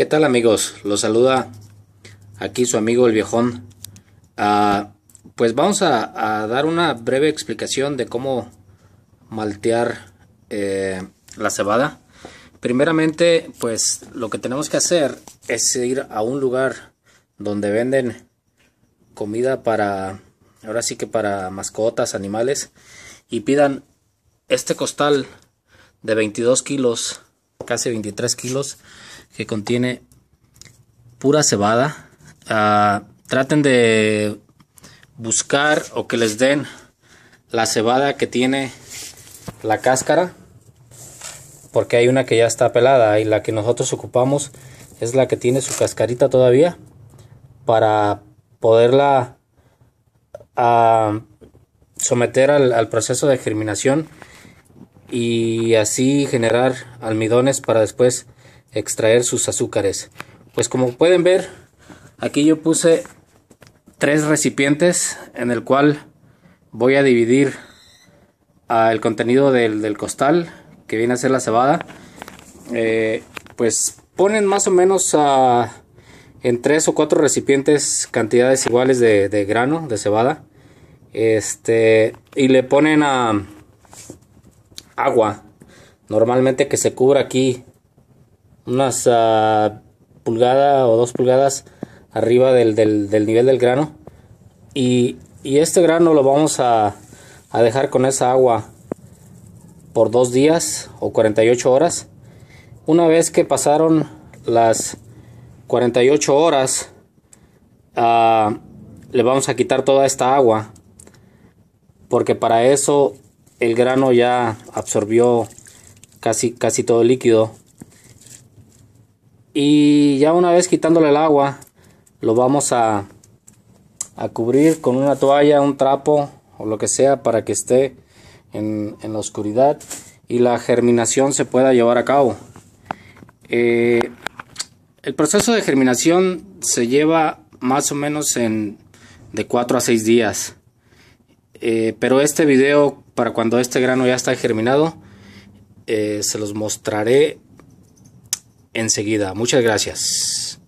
¿Qué tal amigos? Los saluda aquí su amigo el viejón. Ah, pues vamos a, dar una breve explicación de cómo maltear eh, la cebada. Primeramente, pues lo que tenemos que hacer es ir a un lugar donde venden comida para, ahora sí que para mascotas, animales, y pidan este costal de 22 kilos casi 23 kilos, que contiene pura cebada. Ah, traten de buscar o que les den la cebada que tiene la cáscara, porque hay una que ya está pelada y la que nosotros ocupamos es la que tiene su cascarita todavía para poderla ah, someter al proceso de germinación y así generar almidones para después extraer sus azúcares. Pues como pueden ver, aquí yo puse tres recipientes en el cual voy a dividir ah, el contenido del, costal que viene a ser la cebada. Eh, pues ponen más o menos a, ah, en tres o cuatro recipientes cantidades iguales de, de grano de cebada. Este, y le ponen a ah, agua. Normalmente que se cubra aquí unas ah, pulgadas o dos pulgadas arriba del, del, nivel del grano. Y, este grano lo vamos a, dejar con esa agua por dos días o 48 horas. Una vez que pasaron las 48 horas, ah, le vamos a quitar toda esta agua. Porque para eso el grano ya absorbió casi, casi todo el líquido. Y ya una vez quitándole el agua, lo vamos a, cubrir con una toalla, un trapo o lo que sea para que esté en, la oscuridad y la germinación se pueda llevar a cabo. Eh, el proceso de germinación se lleva más o menos en, de 4 a 6 días. Eh, pero este video para cuando este grano ya está germinado, eh, se los mostraré enseguida. Muchas gracias.